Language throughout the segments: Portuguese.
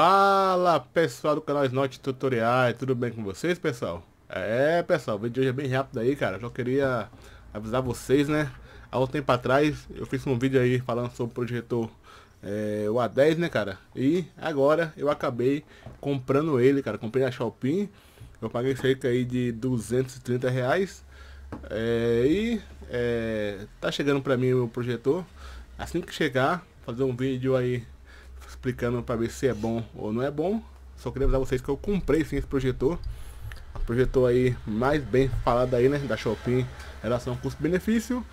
Fala pessoal do canal Snot Tutoriais, tudo bem com vocês pessoal? É pessoal, o vídeo de hoje é bem rápido aí cara, só queria avisar vocês né Há um tempo atrás eu fiz um vídeo aí falando sobre o projetor é, o A10 né cara E agora eu acabei comprando ele cara, comprei na Shopping Eu paguei cerca aí de 230 reais é, E é, tá chegando pra mim o projetor Assim que chegar fazer um vídeo aí explicando para ver se é bom ou não é bom. Só queria avisar vocês que eu comprei sim esse projetor. Projetor aí mais bem falado aí, né, da Shopping em relação custo-benefício.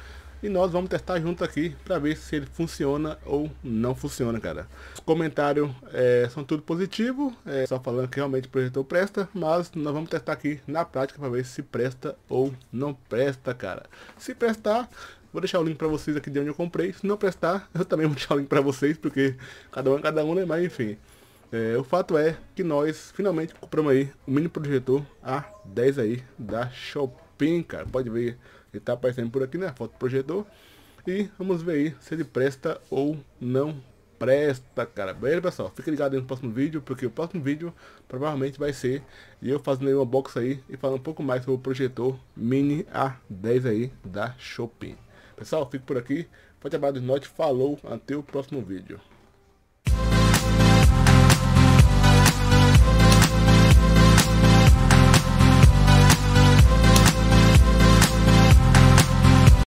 E nós vamos testar junto aqui para ver se ele funciona ou não funciona, cara. Os comentários é, são tudo positivo, é, só falando que realmente o projetor presta, mas nós vamos testar aqui na prática para ver se presta ou não presta, cara. Se prestar, Vou deixar o link para vocês aqui de onde eu comprei. Se não prestar, eu também vou deixar o link para vocês, porque cada um é cada um, né? Mas enfim. É, o fato é que nós finalmente compramos aí o mini projetor A10 aí da Shopee. PIN, cara. Pode ver, ele tá aparecendo por aqui, né? Foto do projetor. E vamos ver aí se ele presta ou não presta, cara. Beleza, pessoal? Fica ligado no próximo vídeo, porque o próximo vídeo provavelmente vai ser eu fazendo aí uma box aí e falando um pouco mais sobre o projetor Mini A10 aí da Shopping. Pessoal, fico por aqui. Forte abraço de noite, falou, até o próximo vídeo.